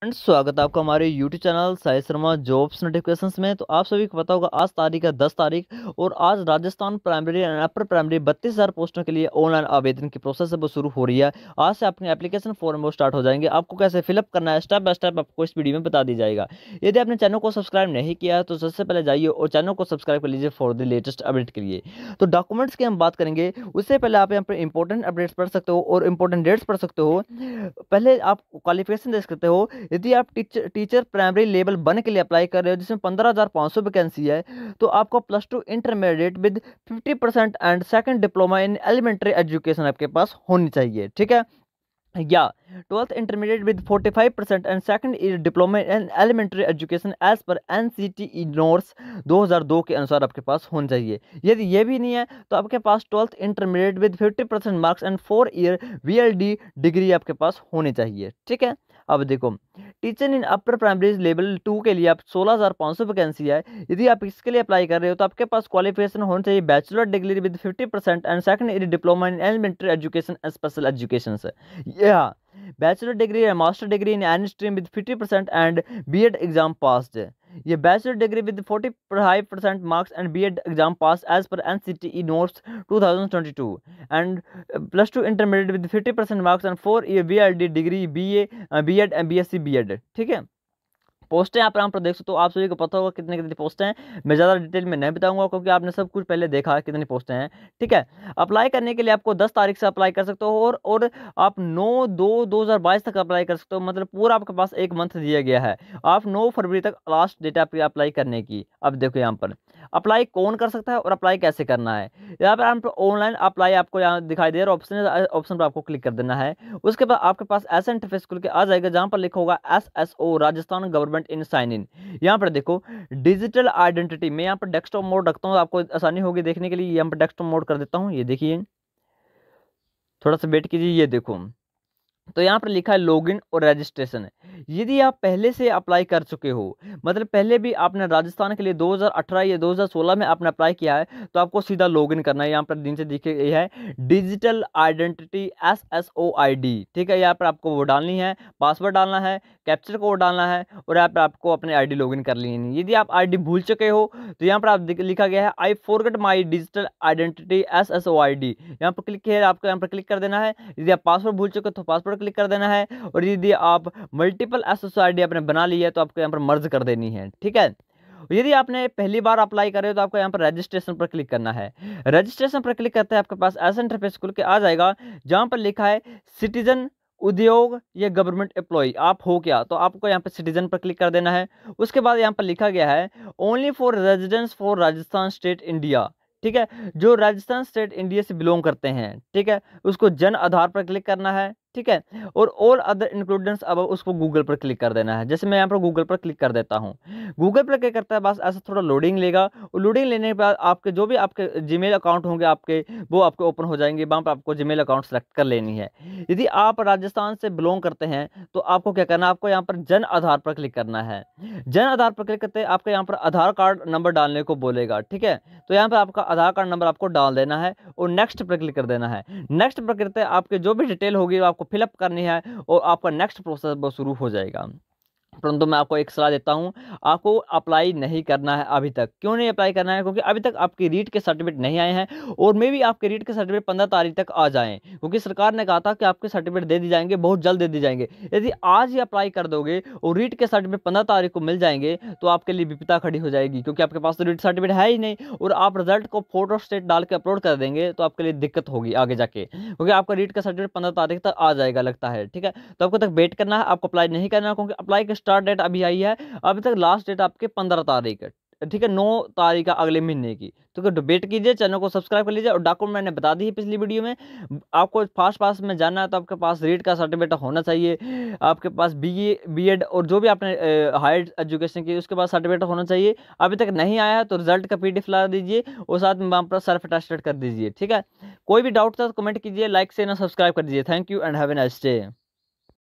friends स्वागत है आपका हमारे YouTube channel Sai Sharma jobs notifications में तो आप सभी को पता होगा आज तारीख है दस तारीख और आज Rajasthan primary and upper primary बत्तीस हज़ार पोस्टों के लिए ऑनलाइन आवेदन की प्रोसेस वो शुरू हो रही है आज से आपके एप्लीकेशन फॉर्म वो स्टार्ट हो जाएंगे आपको कैसे फिलअप करना है स्टेप बाय स्टेप आपको इस वीडियो में बता दी जाएगा यदि आपने चैनल को सब्सक्राइब नहीं किया है तो सबसे पहले जाइए और चैनल को सब्सक्राइब कर लीजिए फॉर द लेटेस्ट अपडेट के लिए तो डॉक्यूमेंट्स की हम बात करेंगे उससे पहले आप यहाँ पर इंपॉर्टेंट अपडेट्स पढ़ सकते हो और इंपॉर्टेंट डेट्स पढ़ सकते हो पहले आप क्वालिफिकेशन देख सकते हो यदि आप teacher teacher primary level one के लिए अप्लाई कर रहे हो जिसमें पंद्रह हज़ार पाँच सौ वैकेंसी है तो आपको plus two intermediate with fifty percent and second diploma in elementary education आपके पास होनी चाहिए ठीक है या twelfth intermediate with forty five percent and second year diploma in elementary education as per N C T E notes दो हज़ार दो के अनुसार आपके पास होना चाहिए यदि ये भी नहीं है तो आपके पास twelfth intermediate with fifty percent marks and four year V L D degree आपके पास होनी चाहिए ठीक है अब देखो teacher in upper primary level two के लिए आप सोलह हज़ार पाँच सौ वैकेंसी है यदि आप इसके लिए अप्लाई कर रहे हो तो आपके पास क्वालिफिकेशन होना चाहिए bachelor degree with fifty percent and second in diploma in elementary education and special education से यह बैचलर डिग्री या master degree in any stream with fifty percent and B Ed exam pass है ये bachelor degree with forty five percent marks and B Ed exam pass as per N C T E notes two thousand twenty two and plus two intermediate with fifty percent marks and four year B L D degree B A B Ed and B S C B Ed ठीक है है यहाँ पर हम पर देख सकते हो आप सभी को पता होगा कितने कितनी पोस्ट हैं मैं ज़्यादा डिटेल में नहीं बताऊंगा क्योंकि आपने सब कुछ पहले देखा है कितनी पोस्टें हैं ठीक है अप्लाई करने के लिए आपको 10 तारीख से अप्लाई कर सकते हो और और आप 9 दो 2022 तक अप्लाई कर सकते हो मतलब पूरा आपके पास एक मंथ दिया गया है आप नौ फरवरी तक लास्ट डेट है आपकी अप्लाई करने की अब देखो यहाँ पर अप्लाई कौन कर सकता है और अप्लाई कैसे करना है यहाँ पर आप ऑनलाइन अप्लाई आपको यहाँ दिखाई दे रहा है ऑप्शन ऑप्शन पर आपको क्लिक कर देना है उसके बाद आपके पास ऐसा इंटरफेस खुल के आ जाएगा जहाँ पर लिखा होगा S S O Rajasthan government in sign in यहाँ पर देखो डिजिटल आइडेंटिटी मैं यहाँ पर डेस्कटॉप मोड रखता हूँ आपको आसानी होगी देखने के लिए यहाँ पर डेस्कटॉप मोड कर देता हूँ ये देखिए थोड़ा सा वेट कीजिए ये देखो तो यहाँ पर लिखा है लॉगिन और रजिस्ट्रेशन यदि आप पहले से अप्लाई कर चुके हो मतलब पहले भी आपने राजस्थान के लिए 2018 या 2016 में आपने अप्लाई किया है तो आपको सीधा लॉगिन करना है यहाँ पर दिन से दिखे ये है digital identity S S O I D ठीक है यहाँ पर आपको वो डालनी है पासवर्ड डालना है कैप्चर कोड डालना है और यहाँ पर आपको अपने आई डी लॉगिन कर लेनी है यदि आप आई डी भूल चुके हो तो यहाँ पर आप लिखा गया है I forget my digital identity S S O I D यहाँ पर क्लिक किया आपको यहाँ पर क्लिक कर देना है यदि आप पासवर्ड भूल चुके हो तो पासवर्ड क्लिक कर देना है और यदि आप मल्टीपल एस आई डी आपने बना ली है तो आपको यहाँ पर मर्ज कर देनी है ठीक है यदि आपने पहली बार अप्लाई करे तो आपको यहाँ पर रजिस्ट्रेशन पर क्लिक करना है रजिस्ट्रेशन पर क्लिक करते हैं आपके पास ऐसा इंटरफेस खुल के आ जाएगा जहाँ पर लिखा है सिटीजन उद्योग या गवर्नमेंट एम्प्लॉय आप हो क्या तो आपको यहाँ पर सिटीजन पर क्लिक कर देना है उसके बाद यहाँ पर लिखा गया है only for residence for Rajasthan state India ठीक है जो राजस्थान स्टेट इंडिया से बिलोंग करते हैं ठीक है उसको जन आधार पर क्लिक करना है ठीक है और ऑल अदर इंक्लूडेंट्स अब उसको गूगल पर क्लिक कर देना है जैसे मैं यहाँ पर गूगल पर क्लिक कर देता हूँ गूगल पर क्या करता है बस ऐसा थोड़ा लोडिंग लेगा और लोडिंग लेने के बाद आपके जो भी आपके जीमेल अकाउंट होंगे आपके वो आपके ओपन हो जाएंगे वहाँ पर आपको जीमेल अकाउंट सेलेक्ट कर लेनी है यदि आप राजस्थान से बिलोंग करते हैं तो आपको क्या करना है आपको यहाँ पर जन आधार पर क्लिक करना है जन आधार पर क्लिक करते हैं यहाँ पर आधार कार्ड नंबर डालने को बोलेगा ठीक है तो यहाँ पर आपका आधार कार्ड नंबर आपको डाल देना है और नेक्स्ट पर क्लिक कर देना है नेक्स्ट पर करते आपके जो भी डिटेल होगी आपको आपको फिलअप करनी है और आपका नेक्स्ट प्रोसेस वो शुरू हो जाएगा परंतु मैं आपको एक सलाह देता हूँ आपको अप्लाई नहीं करना है अभी तक क्यों नहीं अप्लाई करना है क्योंकि अभी तक आपके रीट के सर्टिफिकेट नहीं आए हैं और मे भी आपके रीट के सर्टिफिकेट पंद्रह तारीख तक आ जाएँ क्योंकि सरकार ने कहा था कि आपके सर्टिफिकेट दे दिए जाएंगे बहुत जल्द दे दिए जाएंगे यदि आज ही अप्लाई कर दोगे और रीट के सर्टिफिकेट पंद्रह तारीख को मिल जाएंगे तो आपके लिए विपिता खड़ी हो जाएगी क्योंकि आपके पास तो रीट सर्टिफिकेट है ही नहीं और आप रिजल्ट को फोटो स्टेट डाल के अपलोड कर देंगे तो आपके लिए दिक्कत होगी आगे जाके क्योंकि आपका रीट का सर्टिफिकेट पंद्रह तारीख तक आ जाएगा लगता है ठीक है तो आपको तक वेट करना है आपको अप्लाई नहीं करना क्योंकि अप्लाई के स्टार्ट डेट अभी आई है अभी तक लास्ट डेट आपके पंद्रह तारीख है ठीक है नौ तारीख अगले महीने की तो डिबेट कीजिए चैनल को सब्सक्राइब कर लीजिए और डॉक्यूमेंट मैंने बता दी है पिछली वीडियो में आपको फास्ट पास में जाना है तो आपके पास रीड का सर्टिफिकेट होना चाहिए आपके पास बी बीएड e, और जो भी आपने हायर एजुकेशन की उसके पास सर्टिफिकेट होना चाहिए अभी तक नहीं आया है तो रिजल्ट का पी ला दीजिए और साथ में वहाँ पर सर्फ टेस्टेड कर दीजिए ठीक है कोई भी डाउट था तो कमेंट कीजिए लाइक से ना सब्सक्राइब कर दीजिए thank you and have a nice day